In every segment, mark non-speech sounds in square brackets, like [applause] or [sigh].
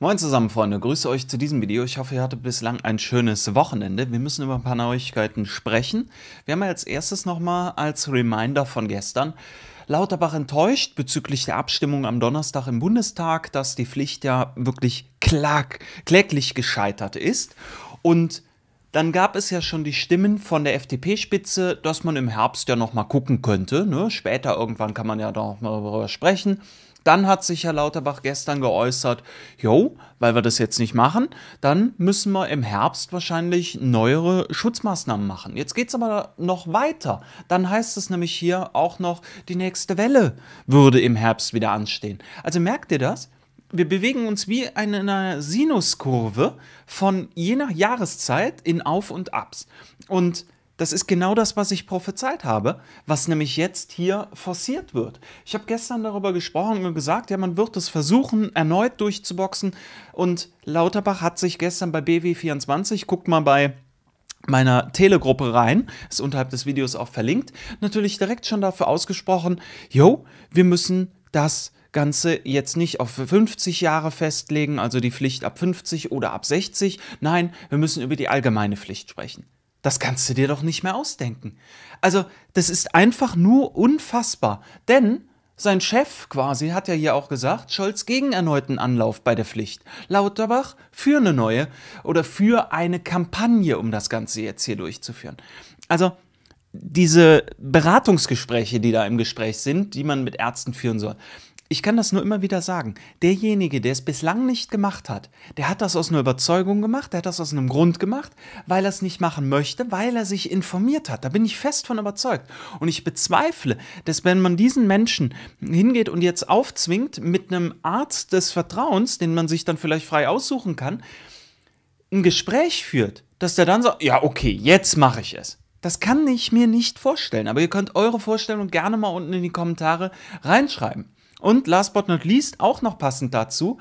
Moin zusammen Freunde, grüße euch zu diesem Video. Ich hoffe, ihr hattet bislang ein schönes Wochenende. Wir müssen über ein paar Neuigkeiten sprechen. Wir haben als erstes nochmal als Reminder von gestern Lauterbach enttäuscht bezüglich der Abstimmung am Donnerstag im Bundestag, dass die Pflicht ja wirklich klag kläglich gescheitert ist und dann gab es ja schon die Stimmen von der FDP-Spitze, dass man im Herbst ja nochmal gucken könnte. Ne? Später irgendwann kann man ja noch darüber sprechen. Dann hat sich Herr Lauterbach gestern geäußert, jo, weil wir das jetzt nicht machen, dann müssen wir im Herbst wahrscheinlich neuere Schutzmaßnahmen machen. Jetzt geht es aber noch weiter. Dann heißt es nämlich hier auch noch, die nächste Welle würde im Herbst wieder anstehen. Also merkt ihr das? wir bewegen uns wie in einer Sinuskurve von je nach Jahreszeit in Auf und Abs. Und das ist genau das, was ich prophezeit habe, was nämlich jetzt hier forciert wird. Ich habe gestern darüber gesprochen und gesagt, ja, man wird es versuchen, erneut durchzuboxen. Und Lauterbach hat sich gestern bei BW24, guckt mal bei meiner Telegruppe rein, ist unterhalb des Videos auch verlinkt, natürlich direkt schon dafür ausgesprochen, jo, wir müssen das Ganze jetzt nicht auf 50 Jahre festlegen, also die Pflicht ab 50 oder ab 60. Nein, wir müssen über die allgemeine Pflicht sprechen. Das kannst du dir doch nicht mehr ausdenken. Also, das ist einfach nur unfassbar. Denn sein Chef quasi hat ja hier auch gesagt, Scholz gegen erneuten Anlauf bei der Pflicht. Lauterbach für eine neue oder für eine Kampagne, um das Ganze jetzt hier durchzuführen. Also, diese Beratungsgespräche, die da im Gespräch sind, die man mit Ärzten führen soll, ich kann das nur immer wieder sagen, derjenige, der es bislang nicht gemacht hat, der hat das aus einer Überzeugung gemacht, der hat das aus einem Grund gemacht, weil er es nicht machen möchte, weil er sich informiert hat. Da bin ich fest von überzeugt. Und ich bezweifle, dass wenn man diesen Menschen hingeht und jetzt aufzwingt mit einem Arzt des Vertrauens, den man sich dann vielleicht frei aussuchen kann, ein Gespräch führt, dass der dann sagt, ja, okay, jetzt mache ich es. Das kann ich mir nicht vorstellen, aber ihr könnt eure Vorstellung gerne mal unten in die Kommentare reinschreiben. Und last but not least, auch noch passend dazu,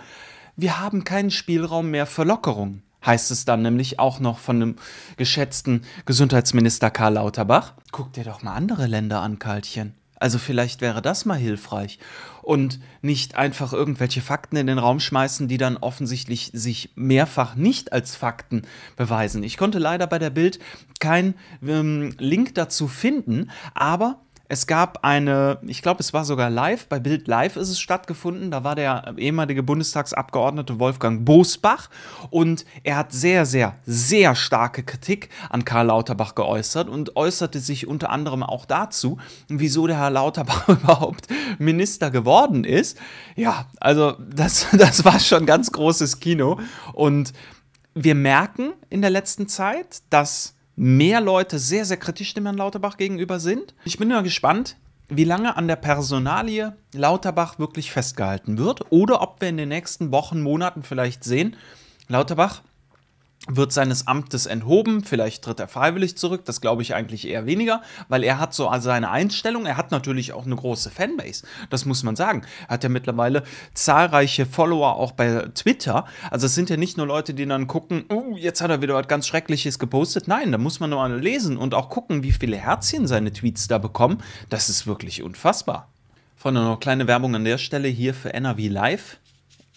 wir haben keinen Spielraum mehr für Lockerungen heißt es dann nämlich auch noch von dem geschätzten Gesundheitsminister Karl Lauterbach. Guck dir doch mal andere Länder an, Kaltchen. Also vielleicht wäre das mal hilfreich. Und nicht einfach irgendwelche Fakten in den Raum schmeißen, die dann offensichtlich sich mehrfach nicht als Fakten beweisen. Ich konnte leider bei der Bild keinen ähm, Link dazu finden, aber es gab eine, ich glaube, es war sogar live, bei Bild Live ist es stattgefunden. Da war der ehemalige Bundestagsabgeordnete Wolfgang Bosbach und er hat sehr, sehr, sehr starke Kritik an Karl Lauterbach geäußert und äußerte sich unter anderem auch dazu, wieso der Herr Lauterbach [laughs] überhaupt Minister geworden ist. Ja, also das, [laughs] das war schon ganz großes Kino und wir merken in der letzten Zeit, dass mehr Leute sehr, sehr kritisch dem Herrn Lauterbach gegenüber sind. Ich bin ja gespannt, wie lange an der Personalie Lauterbach wirklich festgehalten wird oder ob wir in den nächsten Wochen, Monaten vielleicht sehen, Lauterbach wird seines Amtes enthoben, vielleicht tritt er freiwillig zurück, das glaube ich eigentlich eher weniger, weil er hat so seine Einstellung, er hat natürlich auch eine große Fanbase, das muss man sagen. Er hat ja mittlerweile zahlreiche Follower auch bei Twitter, also es sind ja nicht nur Leute, die dann gucken, oh, jetzt hat er wieder was ganz Schreckliches gepostet, nein, da muss man nur mal lesen und auch gucken, wie viele Herzchen seine Tweets da bekommen, das ist wirklich unfassbar. Von einer kleine Werbung an der Stelle hier für NRW Live.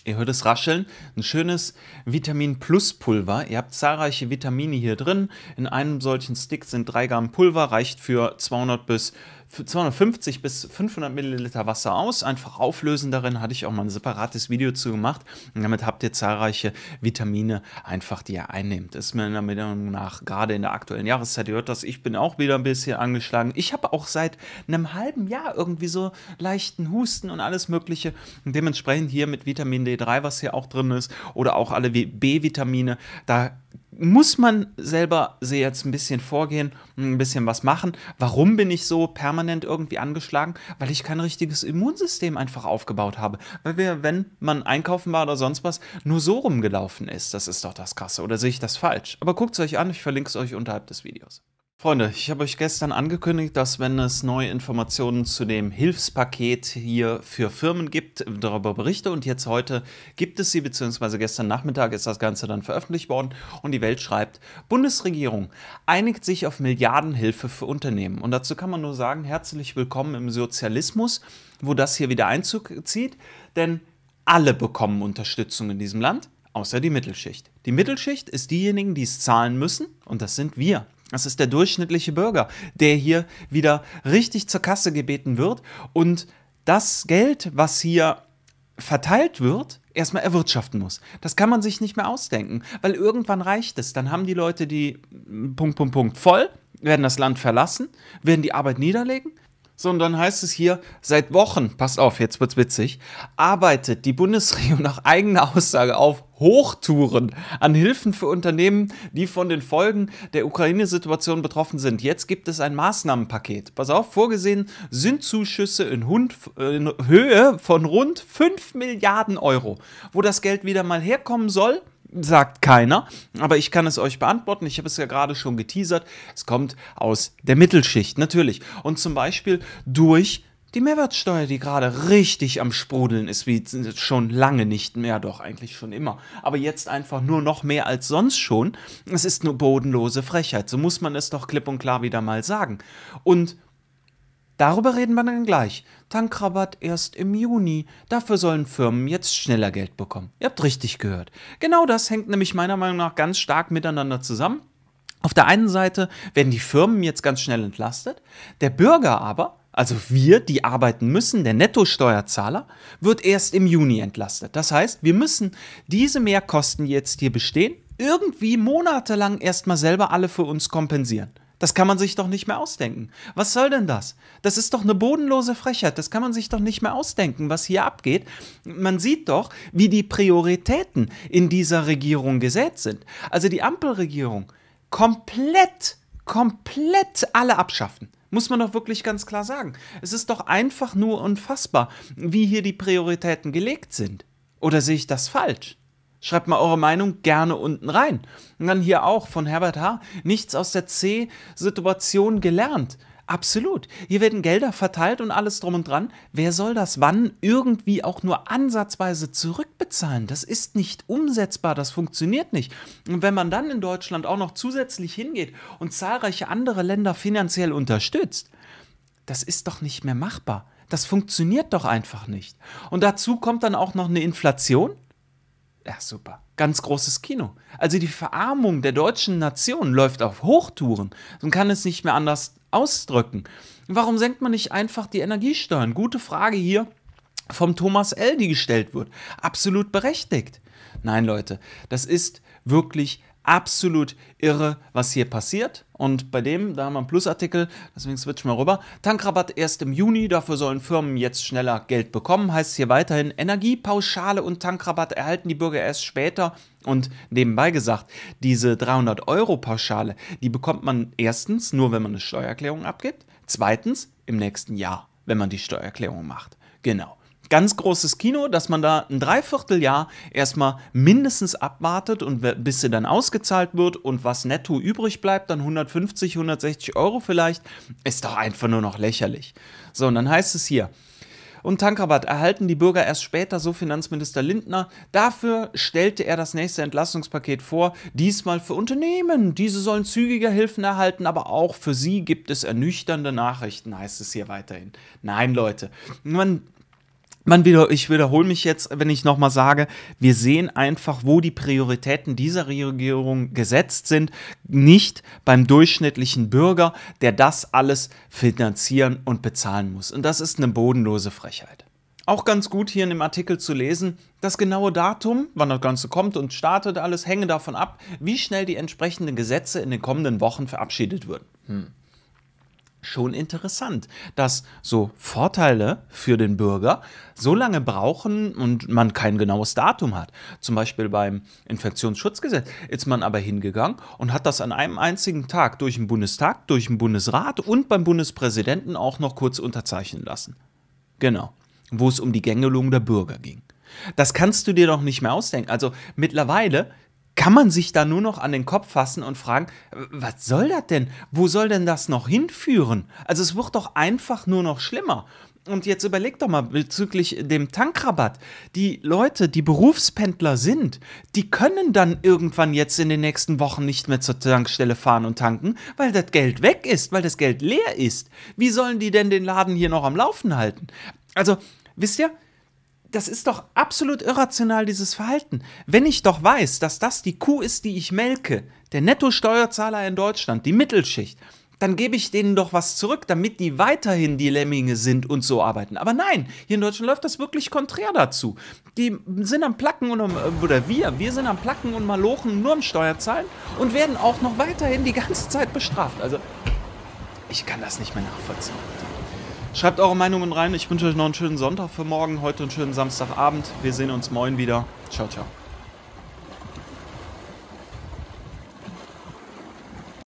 Ihr hört es rascheln. Ein schönes Vitamin Plus Pulver. Ihr habt zahlreiche Vitamine hier drin. In einem solchen Stick sind 3 Gramm Pulver, reicht für 200 bis 250 bis 500 Milliliter Wasser aus, einfach auflösen darin, hatte ich auch mal ein separates Video zu gemacht und damit habt ihr zahlreiche Vitamine einfach, die ihr einnehmt. Ist mir meiner Meinung nach gerade in der aktuellen Jahreszeit, ihr hört das, ich bin auch wieder ein bisschen angeschlagen. Ich habe auch seit einem halben Jahr irgendwie so leichten Husten und alles mögliche und dementsprechend hier mit Vitamin D3, was hier auch drin ist oder auch alle B-Vitamine, da muss man selber sehr jetzt ein bisschen vorgehen, ein bisschen was machen. Warum bin ich so permanent irgendwie angeschlagen? Weil ich kein richtiges Immunsystem einfach aufgebaut habe. Weil wir, wenn man einkaufen war oder sonst was, nur so rumgelaufen ist. Das ist doch das Krasse. Oder sehe ich das falsch? Aber guckt es euch an, ich verlinke es euch unterhalb des Videos. Freunde, ich habe euch gestern angekündigt, dass wenn es neue Informationen zu dem Hilfspaket hier für Firmen gibt, darüber berichte und jetzt heute gibt es sie, beziehungsweise gestern Nachmittag ist das Ganze dann veröffentlicht worden und die Welt schreibt, Bundesregierung einigt sich auf Milliardenhilfe für Unternehmen und dazu kann man nur sagen, herzlich willkommen im Sozialismus, wo das hier wieder Einzug zieht, denn alle bekommen Unterstützung in diesem Land, außer die Mittelschicht. Die Mittelschicht ist diejenigen, die es zahlen müssen und das sind wir. Das ist der durchschnittliche Bürger, der hier wieder richtig zur Kasse gebeten wird und das Geld, was hier verteilt wird, erstmal erwirtschaften muss. Das kann man sich nicht mehr ausdenken, weil irgendwann reicht es. Dann haben die Leute die hm, Punkt, Punkt, Punkt voll, werden das Land verlassen, werden die Arbeit niederlegen sondern heißt es hier, seit Wochen, passt auf, jetzt wird's witzig, arbeitet die Bundesregierung nach eigener Aussage auf Hochtouren an Hilfen für Unternehmen, die von den Folgen der Ukraine-Situation betroffen sind. Jetzt gibt es ein Maßnahmenpaket. Pass auf, vorgesehen sind Zuschüsse in, Hund, in Höhe von rund 5 Milliarden Euro. Wo das Geld wieder mal herkommen soll, sagt keiner, aber ich kann es euch beantworten. Ich habe es ja gerade schon geteasert. Es kommt aus der Mittelschicht, natürlich. Und zum Beispiel durch die Mehrwertsteuer, die gerade richtig am Sprudeln ist, wie schon lange nicht mehr, doch eigentlich schon immer. Aber jetzt einfach nur noch mehr als sonst schon. Es ist nur bodenlose Frechheit. So muss man es doch klipp und klar wieder mal sagen. Und Darüber reden wir dann gleich. Tankrabatt erst im Juni. Dafür sollen Firmen jetzt schneller Geld bekommen. Ihr habt richtig gehört. Genau das hängt nämlich meiner Meinung nach ganz stark miteinander zusammen. Auf der einen Seite werden die Firmen jetzt ganz schnell entlastet, der Bürger aber, also wir, die arbeiten müssen, der Nettosteuerzahler, wird erst im Juni entlastet. Das heißt, wir müssen diese Mehrkosten, die jetzt hier bestehen, irgendwie monatelang erstmal selber alle für uns kompensieren. Das kann man sich doch nicht mehr ausdenken. Was soll denn das? Das ist doch eine bodenlose Frechheit. Das kann man sich doch nicht mehr ausdenken, was hier abgeht. Man sieht doch, wie die Prioritäten in dieser Regierung gesät sind. Also die Ampelregierung komplett, komplett alle abschaffen. Muss man doch wirklich ganz klar sagen. Es ist doch einfach nur unfassbar, wie hier die Prioritäten gelegt sind. Oder sehe ich das falsch? Schreibt mal eure Meinung gerne unten rein. Und dann hier auch von Herbert H. Nichts aus der C-Situation gelernt. Absolut. Hier werden Gelder verteilt und alles drum und dran. Wer soll das wann irgendwie auch nur ansatzweise zurückbezahlen? Das ist nicht umsetzbar, das funktioniert nicht. Und wenn man dann in Deutschland auch noch zusätzlich hingeht und zahlreiche andere Länder finanziell unterstützt, das ist doch nicht mehr machbar. Das funktioniert doch einfach nicht. Und dazu kommt dann auch noch eine Inflation ja, super. Ganz großes Kino. Also die Verarmung der deutschen Nation läuft auf Hochtouren. Man kann es nicht mehr anders ausdrücken. Warum senkt man nicht einfach die Energiesteuern? Gute Frage hier vom Thomas L., die gestellt wird. Absolut berechtigt. Nein, Leute, das ist wirklich absolut irre, was hier passiert. Und bei dem, da haben wir einen Plusartikel, deswegen switch mal rüber. Tankrabatt erst im Juni, dafür sollen Firmen jetzt schneller Geld bekommen. Heißt hier weiterhin, Energiepauschale und Tankrabatt erhalten die Bürger erst später. Und nebenbei gesagt, diese 300 Euro Pauschale, die bekommt man erstens nur, wenn man eine Steuererklärung abgibt. Zweitens im nächsten Jahr, wenn man die Steuererklärung macht. Genau ganz großes Kino, dass man da ein Dreivierteljahr erstmal mindestens abwartet und bis sie dann ausgezahlt wird und was netto übrig bleibt, dann 150, 160 Euro vielleicht, ist doch einfach nur noch lächerlich. So, und dann heißt es hier, und Tankrabatt erhalten die Bürger erst später, so Finanzminister Lindner. Dafür stellte er das nächste Entlastungspaket vor, diesmal für Unternehmen. Diese sollen zügiger Hilfen erhalten, aber auch für sie gibt es ernüchternde Nachrichten, heißt es hier weiterhin. Nein, Leute, man man wieder, ich wiederhole mich jetzt, wenn ich nochmal sage, wir sehen einfach, wo die Prioritäten dieser Regierung gesetzt sind, nicht beim durchschnittlichen Bürger, der das alles finanzieren und bezahlen muss. Und das ist eine bodenlose Frechheit. Auch ganz gut hier in dem Artikel zu lesen, das genaue Datum, wann das Ganze kommt und startet alles, hänge davon ab, wie schnell die entsprechenden Gesetze in den kommenden Wochen verabschiedet würden. Hm schon interessant, dass so Vorteile für den Bürger so lange brauchen und man kein genaues Datum hat. Zum Beispiel beim Infektionsschutzgesetz ist man aber hingegangen und hat das an einem einzigen Tag durch den Bundestag, durch den Bundesrat und beim Bundespräsidenten auch noch kurz unterzeichnen lassen. Genau, wo es um die Gängelung der Bürger ging. Das kannst du dir doch nicht mehr ausdenken. Also mittlerweile kann man sich da nur noch an den Kopf fassen und fragen, was soll das denn? Wo soll denn das noch hinführen? Also es wird doch einfach nur noch schlimmer. Und jetzt überleg doch mal bezüglich dem Tankrabatt. Die Leute, die Berufspendler sind, die können dann irgendwann jetzt in den nächsten Wochen nicht mehr zur Tankstelle fahren und tanken, weil das Geld weg ist, weil das Geld leer ist. Wie sollen die denn den Laden hier noch am Laufen halten? Also, wisst ihr, das ist doch absolut irrational, dieses Verhalten. Wenn ich doch weiß, dass das die Kuh ist, die ich melke, der Nettosteuerzahler in Deutschland, die Mittelschicht, dann gebe ich denen doch was zurück, damit die weiterhin die Lemminge sind und so arbeiten. Aber nein, hier in Deutschland läuft das wirklich konträr dazu. Die sind am Placken und am, äh, oder wir, wir sind am Placken und Malochen nur am Steuerzahlen und werden auch noch weiterhin die ganze Zeit bestraft. Also, ich kann das nicht mehr nachvollziehen. Schreibt eure Meinungen rein. Ich wünsche euch noch einen schönen Sonntag für morgen, heute einen schönen Samstagabend. Wir sehen uns morgen wieder. Ciao, ciao.